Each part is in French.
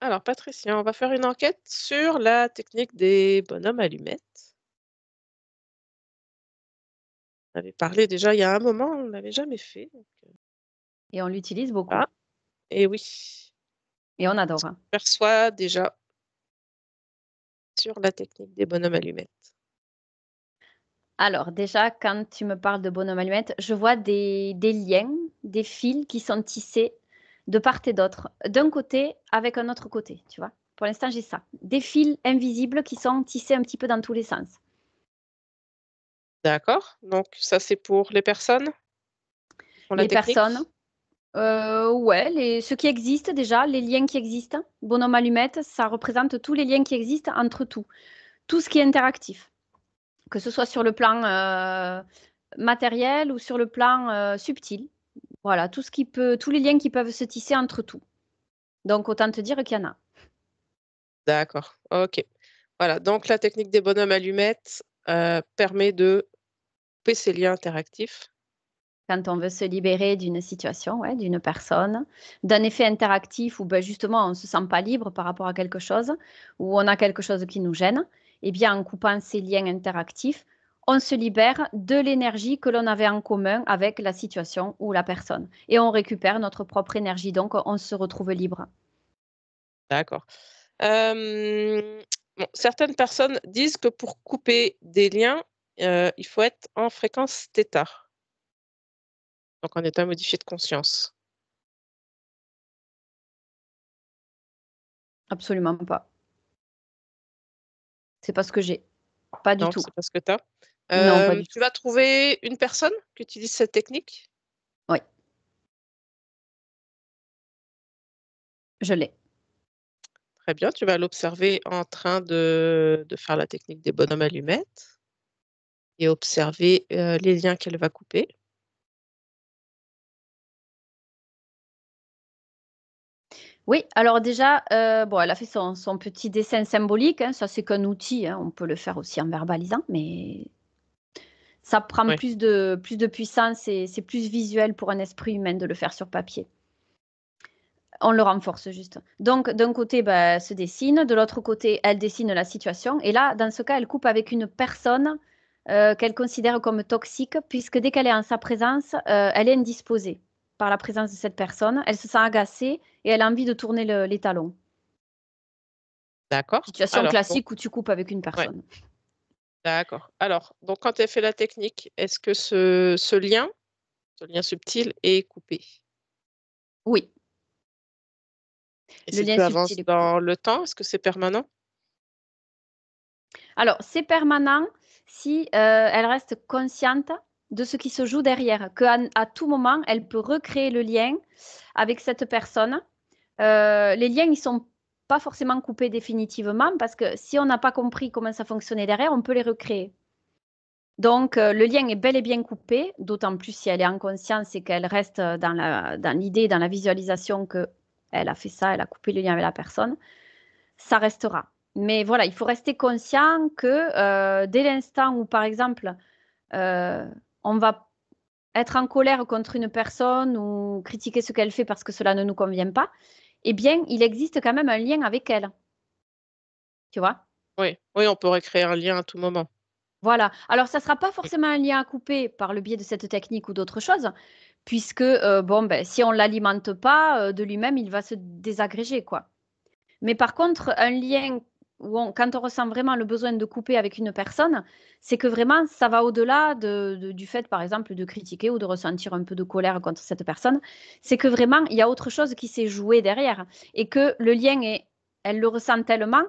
Alors, Patricia, on va faire une enquête sur la technique des bonhommes allumettes. On avait parlé déjà il y a un moment, on ne l'avait jamais fait. Euh, et on l'utilise beaucoup. Ah, et oui, Et on adore. Hein. on perçoit déjà sur la technique des bonhommes allumettes. Alors, déjà, quand tu me parles de bonhommes allumettes, je vois des, des liens, des fils qui sont tissés de part et d'autre, d'un côté avec un autre côté, tu vois. Pour l'instant, j'ai ça. Des fils invisibles qui sont tissés un petit peu dans tous les sens. D'accord. Donc ça, c'est pour les personnes Les personnes. Euh, ouais, les, ce qui existe déjà, les liens qui existent. Bonhomme allumette, ça représente tous les liens qui existent entre tout. Tout ce qui est interactif. Que ce soit sur le plan euh, matériel ou sur le plan euh, subtil. Voilà, tout ce qui tous les liens qui peuvent se tisser entre tout. Donc autant te dire qu'il y en a. D'accord, ok. Voilà, donc la technique des bonhommes allumettes euh, permet de couper ces liens interactifs. Quand on veut se libérer d'une situation, ouais, d'une personne, d'un effet interactif où ben, justement on ne se sent pas libre par rapport à quelque chose, où on a quelque chose qui nous gêne, eh bien en coupant ces liens interactifs, on se libère de l'énergie que l'on avait en commun avec la situation ou la personne. Et on récupère notre propre énergie, donc on se retrouve libre. D'accord. Euh, certaines personnes disent que pour couper des liens, euh, il faut être en fréquence θ, donc en état modifié de conscience. Absolument pas. C'est pas ce que j'ai. Pas du tout. C'est pas ce que tu as. Euh, tu vas trouver une personne qui utilise cette technique Oui. Je l'ai. Très bien, tu vas l'observer en train de, de, faire la technique des bonhommes allumettes et observer euh, les liens qu'elle va couper. Oui, alors déjà, euh, bon, elle a fait son, son petit dessin symbolique. Hein. ça, c'est qu'un outil. Hein. on peut le faire aussi en verbalisant, mais ça prend plus, de, plus de puissance et c'est plus visuel pour un esprit humain de le faire sur papier. On le renforce juste. Donc, d'un côté, elle bah, se dessine, de l'autre côté, elle dessine la situation. Et là, dans ce cas, elle coupe avec une personne euh, qu'elle considère comme toxique, puisque dès qu'elle est en sa présence, euh, elle est indisposée par la présence de cette personne. Elle se sent agacée et elle a envie de tourner les talons. D'accord. Situation classique où tu coupes avec une personne. D'accord. Alors, donc quand elle fait la technique, est-ce que ce, lien, ce lien subtil, est coupé Oui. le lien subtil dans le temps, est-ce que c'est permanent Alors, c'est permanent si euh, elle reste consciente de ce qui se joue derrière, qu'à à tout moment, elle peut recréer le lien avec cette personne. Euh, les liens, ils sont forcément coupé définitivement parce que si on n'a pas compris comment ça fonctionnait derrière, on peut les recréer. Donc, euh, le lien est bel et bien coupé, d'autant plus si elle est en conscience et qu'elle reste dans l'idée, dans, dans, la visualisation que elle a fait ça, elle a coupé le lien avec la personne, ça restera. Mais voilà, il faut rester conscient que euh, dès l'instant où, par exemple, euh, on va être en colère contre une personne ou critiquer ce qu'elle fait parce que cela ne nous convient pas, eh bien, il existe quand même un lien avec elle. Tu vois Oui, oui, on pourrait créer un lien à tout moment. Voilà. Alors, ça ne sera pas forcément un lien à couper par le biais de cette technique ou d'autre chose, puisque euh, bon, ben, si on ne l'alimente pas, euh, de lui-même, il va se désagréger. quoi. Mais par contre, un lien quand on ressent vraiment le besoin de couper avec une personne, c'est que vraiment ça va au-delà du fait, par exemple, de critiquer ou de ressentir un peu de colère contre cette personne. C'est que vraiment il y a autre chose qui s'est joué derrière et que le lien est, elle le ressent tellement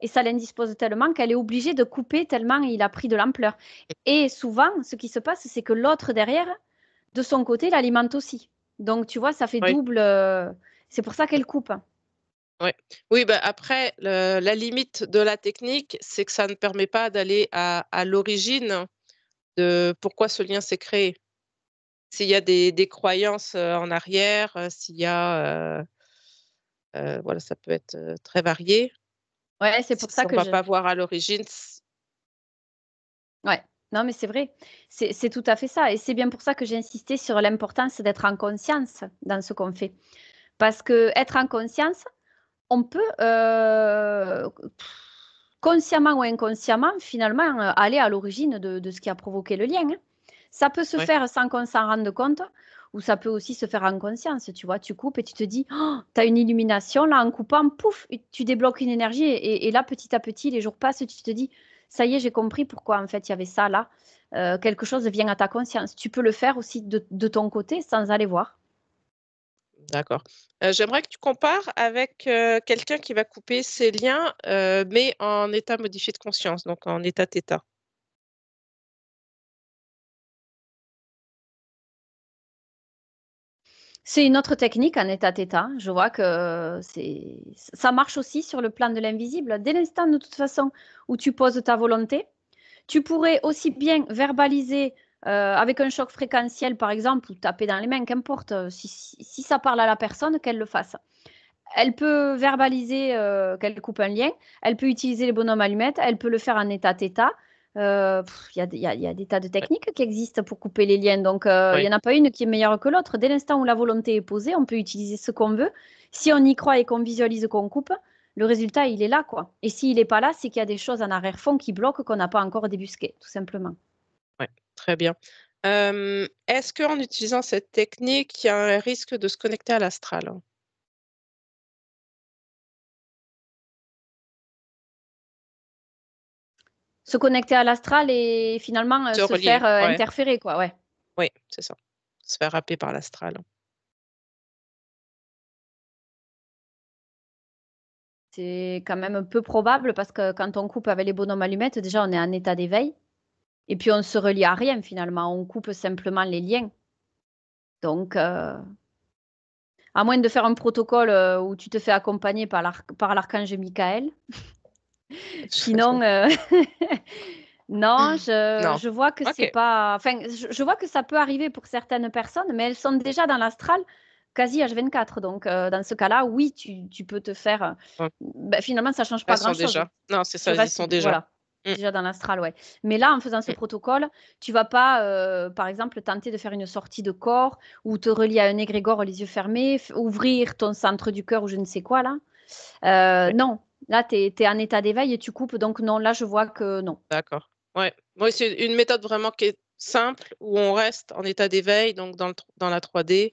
et ça l'indispose tellement qu'elle est obligée de couper tellement il a pris de l'ampleur. Et souvent, ce qui se passe, c'est que l'autre derrière, de son côté, l'alimente aussi. Donc tu vois, ça fait double. Euh, c'est pour ça qu'elle coupe. Oui, oui bah, après, la limite de la technique, c'est que ça ne permet pas d'aller à, l'origine de pourquoi ce lien s'est créé. S'il y a des, croyances en arrière, s'il y a... voilà, ça peut être très varié. Ouais, c'est pour ça on ne va pas voir à l'origine, Oui, Non, mais c'est vrai. c'est tout à fait ça. Et c'est bien pour ça que j'ai insisté sur l'importance d'être en conscience dans ce qu'on fait. Parce que être en conscience, on peut euh, consciemment ou inconsciemment, finalement, euh, aller à l'origine de, ce qui a provoqué le lien. Hein. Ça peut se faire sans qu'on s'en rende compte, ou ça peut aussi se faire en conscience. Tu vois, tu coupes et tu te dis, oh, t'as tu as une illumination, là, en coupant, pouf, tu débloques une énergie. Et, là, petit à petit, les jours passent, tu te dis, ça y est, j'ai compris pourquoi, en fait, il y avait ça là. Euh, quelque chose vient à ta conscience. Tu peux le faire aussi de ton côté sans aller voir. D'accord. J'aimerais que tu compares avec quelqu'un qui va couper ses liens, mais en état modifié de conscience, donc en état θ. C'est une autre technique en état θ. Je vois que ça marche aussi sur le plan de l'invisible. Dès l'instant, de toute façon, où tu poses ta volonté, tu pourrais aussi bien verbaliser euh, avec un choc fréquentiel, par exemple, ou taper dans les mains, qu'importe, euh, si, ça parle à la personne, qu'elle le fasse. Elle peut verbaliser euh, qu'elle coupe un lien, elle peut utiliser les bonhommes allumettes, elle peut le faire en état d'état. Il y, a des tas de techniques qui existent pour couper les liens, donc il n'y en a pas une qui est meilleure que l'autre. Dès l'instant où la volonté est posée, on peut utiliser ce qu'on veut. Si on y croit et qu'on visualise qu'on coupe, le résultat, il est là. quoi. Et s'il n'est pas là, c'est qu'il y a des choses en arrière-fond qui bloquent qu'on n'a pas encore débusqué, tout simplement. Très bien. Est-ce qu'en utilisant cette technique, il y a un risque de se connecter à l'astral Se connecter à l'astral et finalement euh, se, faire euh, interférer, quoi, ouais. Oui, c'est ça. Se faire happer par l'astral. C'est quand même un peu probable parce que quand on coupe avec les bonhommes allumettes, déjà on est en état d'éveil. Et puis on se relie à rien finalement, on coupe simplement les liens. Donc, euh, à moins de faire un protocole euh, où tu te fais accompagner par l'archange Michael. Sinon, euh, non, je, vois que c'est pas. Enfin, je, vois que ça peut arriver pour certaines personnes, mais elles sont déjà dans l'astral quasi H24. Donc, dans ce cas-là, oui, tu, peux te faire. Ben, finalement, ça change pas grand-chose. Non, c'est ça, Elles sont déjà. Voilà. Mm. déjà dans l'astral, ouais. Mais là, en faisant ce mm. protocole, tu vas pas, euh, par exemple, tenter de faire une sortie de corps ou te relier à un égrégore les yeux fermés, ouvrir ton centre du cœur ou je ne sais quoi, là. Euh, non, là, tu es, en état d'éveil et tu coupes. Donc, non, là, je vois que non. D'accord. Ouais. Moi, c'est une méthode vraiment qui est simple où on reste en état d'éveil, donc dans, le, dans la 3D.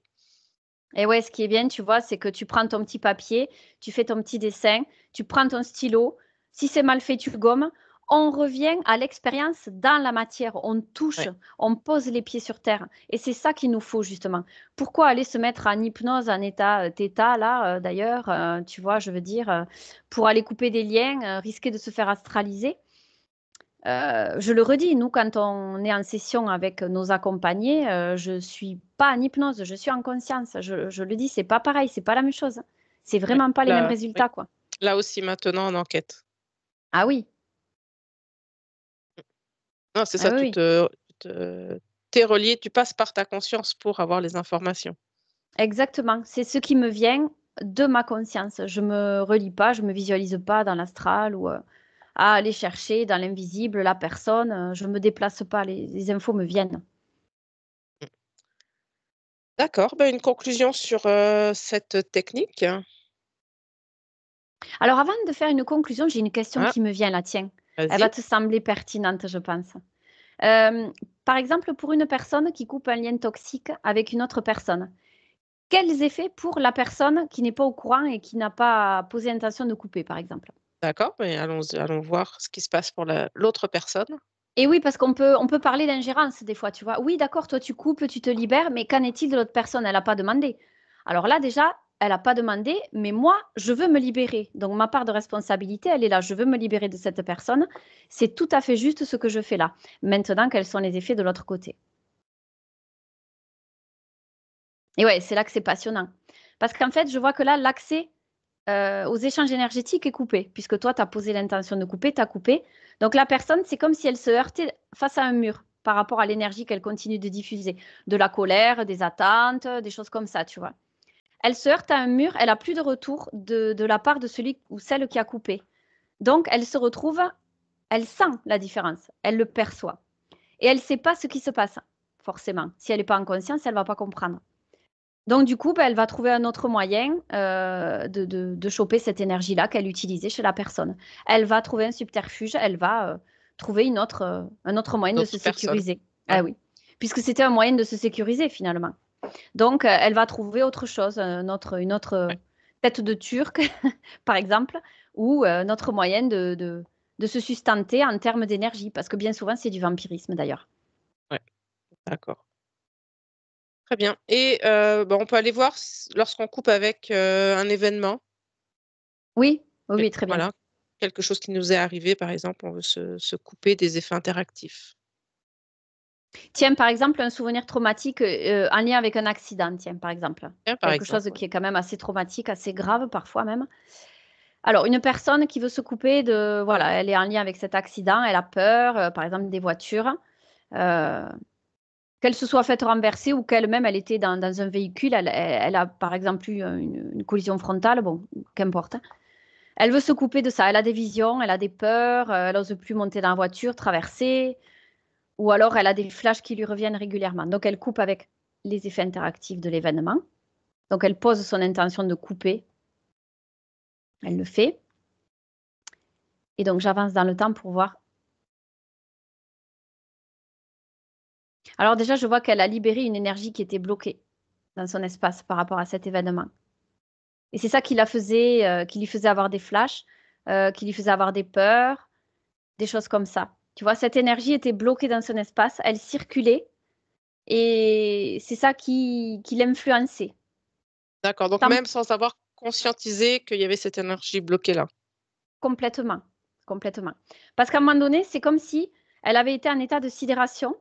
Et ouais, ce qui est bien, tu vois, c'est que tu prends ton petit papier, tu fais ton petit dessin, tu prends ton stylo. Si c'est mal fait, tu le gommes on revient à l'expérience dans la matière, on touche, on pose les pieds sur terre. Et c'est ça qu'il nous faut justement. Pourquoi aller se mettre en hypnose, en état d'état, euh, là, euh, d'ailleurs, euh, tu vois, je veux dire, pour aller couper des liens, risquer de se faire astraliser je le redis, nous, quand on est en session avec nos accompagnés, je ne suis pas en hypnose, je suis en conscience. Je, le dis, c'est pas pareil, c'est pas la même chose. C'est vraiment pas les mêmes résultats, quoi. Là aussi, maintenant, en enquête. Ah oui, non, c'est ça, ah tu, es relié, tu passes par ta conscience pour avoir les informations. Exactement, c'est ce qui me vient de ma conscience. Je me relis pas, je me visualise pas dans l'astral ou euh, à aller chercher dans l'invisible la personne. Euh, je me déplace pas, les, infos me viennent. D'accord, ben, une conclusion sur euh, cette technique. Alors avant de faire une conclusion, j'ai une question ah. qui me vient, la tienne. Elle va te sembler pertinente, je pense. Euh, par exemple, pour une personne qui coupe un lien toxique avec une autre personne, quels effets pour la personne qui n'est pas au courant et qui n'a pas posé intention de couper, par exemple D'accord, mais allons, voir ce qui se passe pour l'autre personne. Et oui, parce qu'on peut, on peut parler d'ingérence des fois, tu vois. Oui, d'accord, toi tu coupes, tu te libères, mais qu'en est-il de l'autre personne Elle n'a pas demandé. Alors là, déjà, elle n'a pas demandé, mais moi, je veux me libérer. Donc ma part de responsabilité, elle est là. Je veux me libérer de cette personne. C'est tout à fait juste ce que je fais là. Maintenant, quels sont les effets de l'autre côté Et ouais, c'est là que c'est passionnant. Parce qu'en fait, je vois que là, l'accès euh, aux échanges énergétiques est coupé, puisque toi, tu as posé l'intention de couper, tu as coupé. Donc la personne, c'est comme si elle se heurtait face à un mur par rapport à l'énergie qu'elle continue de diffuser, de la colère, des attentes, des choses comme ça, tu vois elle se heurte à un mur, elle a plus de retour de, la part de celui ou celle qui a coupé. Donc, elle se retrouve, elle sent la différence, elle le perçoit. Et elle ne sait pas ce qui se passe, forcément. Si elle n'est pas en conscience, elle ne va pas comprendre. Donc, du coup, bah, elle va trouver un autre moyen euh, de, choper cette énergie-là qu'elle utilisait chez la personne. Elle va trouver un subterfuge, elle va euh, trouver une autre, euh, un autre moyen de se sécuriser. Ah oui. Puisque c'était un moyen de se sécuriser, finalement. Donc, euh, elle va trouver autre chose, euh, une autre tête de turc, par exemple, ou euh, notre moyen de, se sustenter en termes d'énergie, parce que bien souvent, c'est du vampirisme d'ailleurs. Oui, d'accord. Très bien. Et bah, on peut aller voir lorsqu'on coupe avec un événement. Oui, oui, très bien. Voilà, quelque chose qui nous est arrivé, par exemple, on veut se couper des effets interactifs. Tiens, par exemple, un souvenir traumatique euh, en lien avec un accident, tiens, par exemple. Quelque chose qui est quand même assez traumatique, assez grave parfois même. Alors, une personne qui veut se couper de. Voilà, elle est en lien avec cet accident, elle a peur, euh, par exemple, des voitures. Euh, qu'elle se soit faite renverser ou qu'elle-même, elle était dans, un véhicule, elle, a par exemple eu une, une collision frontale, bon, qu'importe. Elle veut se couper de ça, elle a des visions, elle a des peurs, elle n'ose plus monter dans la voiture, traverser ou alors elle a des flashs qui lui reviennent régulièrement. Donc elle coupe avec les effets interactifs de l'événement. Donc elle pose son intention de couper. Elle le fait. Et donc j'avance dans le temps pour voir. Alors déjà, je vois qu'elle a libéré une énergie qui était bloquée dans son espace par rapport à cet événement. Et c'est ça qui, la faisait, euh, qui lui faisait avoir des flashs, euh, qui lui faisait avoir des peurs, des choses comme ça. Tu vois, cette énergie était bloquée dans son espace, elle circulait, et c'est ça qui, qui l'influençait. D'accord, donc même sans avoir conscientisé qu'il y avait cette énergie bloquée là. Complètement, complètement. Parce qu'à un moment donné, c'est comme si elle avait été en état de sidération,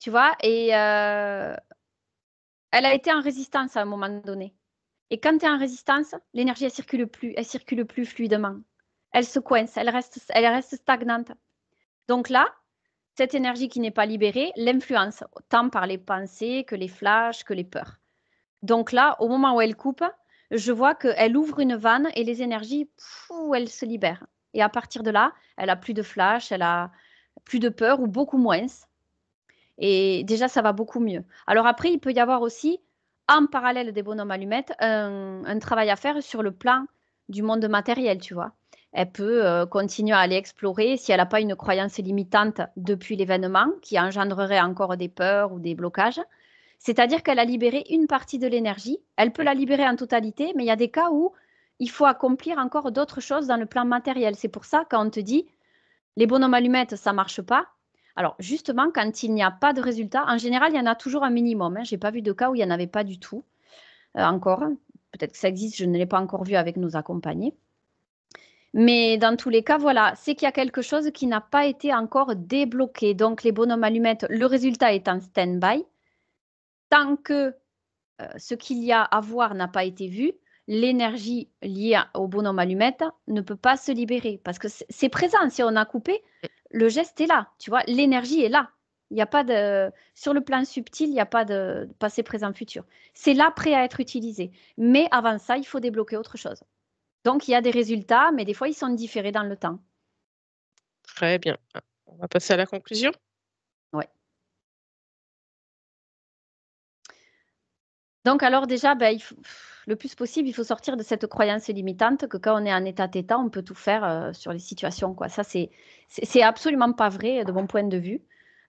tu vois, et euh, elle a été en résistance à un moment donné. Et quand tu es en résistance, l'énergie, elle circule plus, elle circule plus fluidement elle se coince, elle reste, elle reste stagnante. Donc là, cette énergie qui n'est pas libérée l'influence, tant par les pensées que les flashs, que les peurs. Donc là, au moment où elle coupe, je vois qu'elle ouvre une vanne et les énergies, elle elles se libère. Et à partir de là, elle a plus de flash, elle a plus de peur ou beaucoup moins. Et déjà, ça va beaucoup mieux. Alors après, il peut y avoir aussi, en parallèle des bonhommes allumettes, un travail à faire sur le plan du monde matériel, tu vois elle peut euh, continuer à aller explorer si elle n'a pas une croyance limitante depuis l'événement qui engendrerait encore des peurs ou des blocages. C'est-à-dire qu'elle a libéré une partie de l'énergie. Elle peut la libérer en totalité, mais il y a des cas où il faut accomplir encore d'autres choses dans le plan matériel. C'est pour ça qu'on te dit les bonhommes allumettes, ça marche pas. Alors justement, quand il n'y a pas de résultat, en général, il y en a toujours un minimum. Hein. Je n'ai pas vu de cas où il n'y en avait pas du tout euh, encore. Peut-être que ça existe, je ne l'ai pas encore vu avec nos accompagnés. Mais dans tous les cas, voilà, c'est qu'il y a quelque chose qui n'a pas été encore débloqué. Donc, les bonhommes allumettes, le résultat est en stand-by. Tant que euh, ce qu'il y a à voir n'a pas été vu, l'énergie liée au bonhomme allumette ne peut pas se libérer parce que c'est présent. Si on a coupé, le geste est là, tu vois, l'énergie est là. Il n'y a pas de sur le plan subtil, il n'y a pas de passé, présent, futur. C'est là prêt à être utilisé. Mais avant ça, il faut débloquer autre chose. Donc, il y a des résultats, mais des fois, ils sont différés dans le temps. Très bien. On va passer à la conclusion. Oui. Donc, alors déjà, ben, le plus possible, il faut sortir de cette croyance limitante que quand on est en état d'état, on peut tout faire euh, sur les situations. Quoi. Ça, c'est, absolument pas vrai de mon point de vue.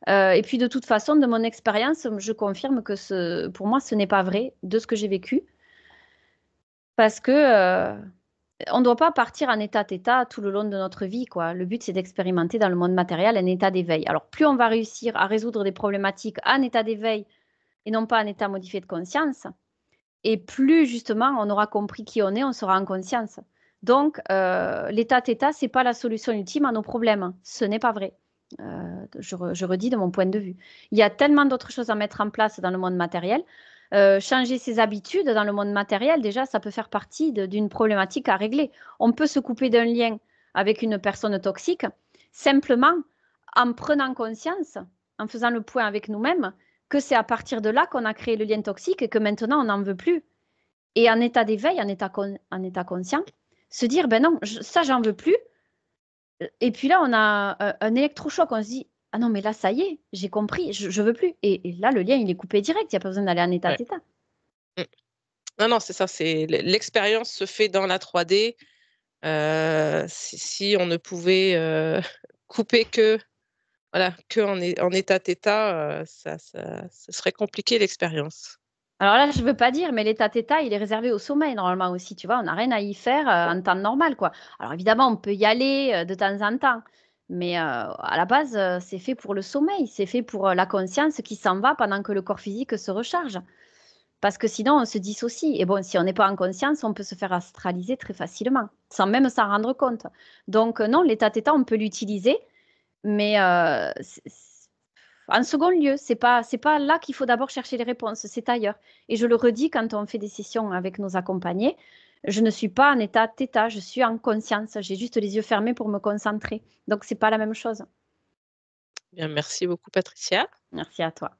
Euh, et puis, de toute façon, de mon expérience, je confirme que pour moi, ce n'est pas vrai de ce que j'ai vécu. Parce que... Euh, on ne doit pas partir en état d'état tout le long de notre vie. Quoi. Le but, c'est d'expérimenter dans le monde matériel un état d'éveil. Alors, plus on va réussir à résoudre des problématiques en état d'éveil et non pas en état modifié de conscience, et plus justement on aura compris qui on est, on sera en conscience. Donc, euh, l'état d'état, ce n'est pas la solution ultime à nos problèmes. Ce n'est pas vrai. Euh, je redis de mon point de vue. Il y a tellement d'autres choses à mettre en place dans le monde matériel euh, changer ses habitudes dans le monde matériel, déjà, ça peut faire partie d'une problématique à régler. On peut se couper d'un lien avec une personne toxique simplement en prenant conscience, en faisant le point avec nous-mêmes, que c'est à partir de là qu'on a créé le lien toxique et que maintenant on n'en veut plus. Et en état d'éveil, en état, état conscient, se dire, ben non, ça j'en veux plus. Et puis là, on a euh, un électrochoc, on se dit, ah non, mais là, ça y est, j'ai compris, je, veux plus. Et, là, le lien, il est coupé direct, il n'y a pas besoin d'aller en état d'état. Mm. Non, non, c'est ça, c'est l'expérience se fait dans la 3D. Euh, si, on ne pouvait euh, couper que, voilà, que en, état d'état, euh, ça, ce serait compliqué l'expérience. Alors là, je ne veux pas dire, mais l'état d'état, il est réservé au sommeil normalement aussi, tu vois, on n'a rien à y faire en temps normal, quoi. Alors évidemment, on peut y aller de temps en temps, mais euh, à la base, euh, c'est fait pour le sommeil, c'est fait pour euh, la conscience qui s'en va pendant que le corps physique se recharge. Parce que sinon, on se dissocie. Et bon, si on n'est pas en conscience, on peut se faire astraliser très facilement, sans même s'en rendre compte. Donc non, l'état d'état, on peut l'utiliser, mais en second lieu, c'est pas pas là qu'il faut d'abord chercher les réponses, c'est ailleurs. Et je le redis quand on fait des sessions avec nos accompagnés, je ne suis pas en état d'état, je suis en conscience. J'ai juste les yeux fermés pour me concentrer. Donc, ce n'est pas la même chose. Bien, merci beaucoup, Patricia. Merci à toi.